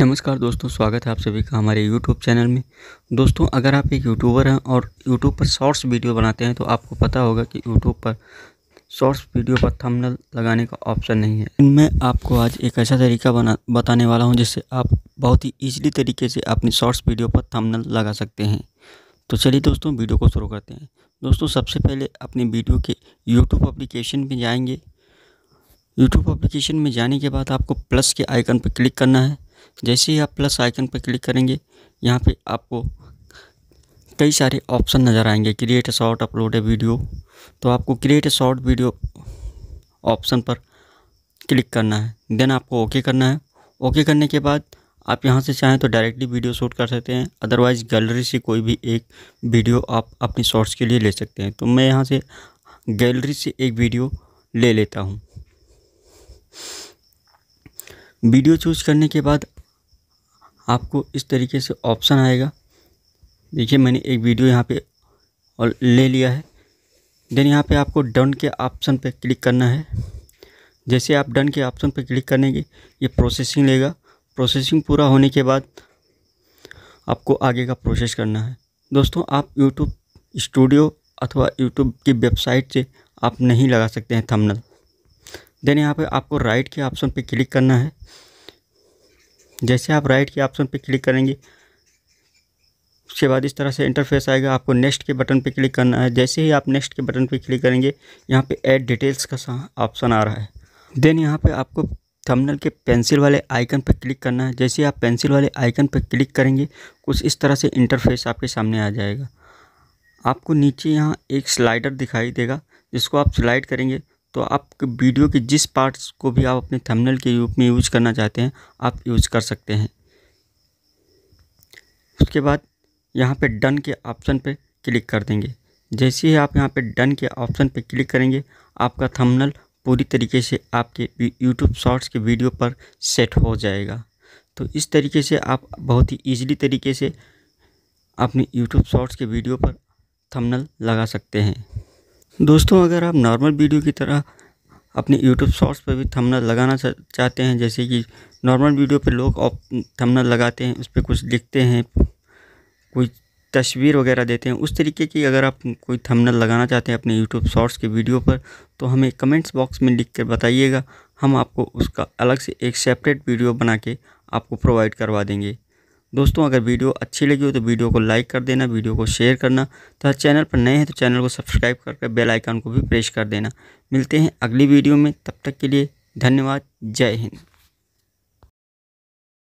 नमस्कार दोस्तों स्वागत है आप सभी का हमारे YouTube चैनल में दोस्तों अगर आप एक यूट्यूबर हैं और YouTube पर शॉर्ट्स वीडियो बनाते हैं तो आपको पता होगा कि YouTube पर शॉर्ट्स वीडियो पर थंबनेल लगाने का ऑप्शन नहीं है मैं आपको आज एक ऐसा तरीका बना बताने वाला हूं जिससे आप बहुत ही ईजिली तरीके से अपनी शॉर्ट्स वीडियो पर थमनल लगा सकते हैं तो चलिए दोस्तों वीडियो को शुरू करते हैं दोस्तों सबसे पहले अपनी वीडियो के यूट्यूब अप्लीकेशन में जाएंगे यूट्यूब अप्लीकेशन में जाने के बाद आपको प्लस के आइकन पर क्लिक करना है जैसे ही आप प्लस आइकन पर क्लिक करेंगे यहाँ पे आपको कई सारे ऑप्शन नज़र आएंगे create a short upload a video तो आपको create a short video option पर क्लिक करना है देन आपको ओके करना है ओके करने के बाद आप यहाँ से चाहें तो डायरेक्टली वीडियो शूट कर सकते हैं अदरवाइज़ गैलरी से कोई भी एक वीडियो आप अपनी शॉर्ट्स के लिए ले सकते हैं तो मैं यहाँ से गैलरी से एक वीडियो ले लेता हूँ वीडियो चूज़ करने के बाद आपको इस तरीके से ऑप्शन आएगा देखिए मैंने एक वीडियो यहाँ पे और ले लिया है देन यहाँ पे आपको डन के ऑप्शन पे क्लिक करना है जैसे आप डन के ऑप्शन पे क्लिक करेंगे ये प्रोसेसिंग लेगा प्रोसेसिंग पूरा होने के बाद आपको आगे का प्रोसेस करना है दोस्तों आप यूट्यूब स्टूडियो अथवा यूट्यूब की वेबसाइट से आप नहीं लगा सकते हैं थमनल देन यहाँ पे आपको राइट के ऑप्शन पे क्लिक करना है जैसे आप राइट के ऑप्शन पे क्लिक करेंगे उसके बाद इस तरह से इंटरफेस आएगा आपको नेक्स्ट के बटन पे क्लिक करना है जैसे ही आप नेक्स्ट के बटन पे क्लिक करेंगे यहाँ पे ऐड डिटेल्स का ऑप्शन आ रहा है देन यहाँ पे आपको थंबनेल के पेंसिल वाले आइकन पर क्लिक करना है जैसे आप पेंसिल वाले आइकन पर क्लिक करेंगे कुछ इस तरह से इंटरफेस आपके सामने आ जाएगा आपको नीचे यहाँ एक स्लाइडर दिखाई देगा जिसको आप स्लाइड करेंगे तो आप वीडियो के जिस पार्ट्स को भी आप अपने थंबनेल के रूप में यूज करना चाहते हैं आप यूज कर सकते हैं उसके बाद यहाँ पे डन के ऑप्शन पे क्लिक कर देंगे जैसे ही आप यहाँ पे डन के ऑप्शन पे क्लिक करेंगे आपका थंबनेल पूरी तरीके से आपके यूट्यूब शॉर्ट्स के वीडियो पर सेट हो जाएगा तो इस तरीके से आप बहुत ही ईजिली तरीके से अपने यूट्यूब शॉर्ट्स के वीडियो पर थंबनेल लगा सकते हैं दोस्तों अगर आप नॉर्मल वीडियो की तरह अपने यूट्यूब शॉर्ट्स पर भी थंबनेल लगाना चाहते हैं जैसे कि नॉर्मल वीडियो पर लोग थंबनेल लगाते हैं उस पर कुछ लिखते हैं कोई तस्वीर वगैरह देते हैं उस तरीके की अगर आप कोई थंबनेल लगाना चाहते हैं अपने यूट्यूब शॉर्ट्स के वीडियो पर तो हमें कमेंट्स बॉक्स में लिख कर बताइएगा हम आपको उसका अलग से एक सेपरेट वीडियो बना के आपको प्रोवाइड करवा देंगे दोस्तों अगर वीडियो अच्छी लगी हो तो वीडियो को लाइक कर देना वीडियो को शेयर करना तथा तो चैनल पर नए हैं तो चैनल को सब्सक्राइब करके बेल आइकन को भी प्रेस कर देना मिलते हैं अगली वीडियो में तब तक के लिए धन्यवाद जय हिंद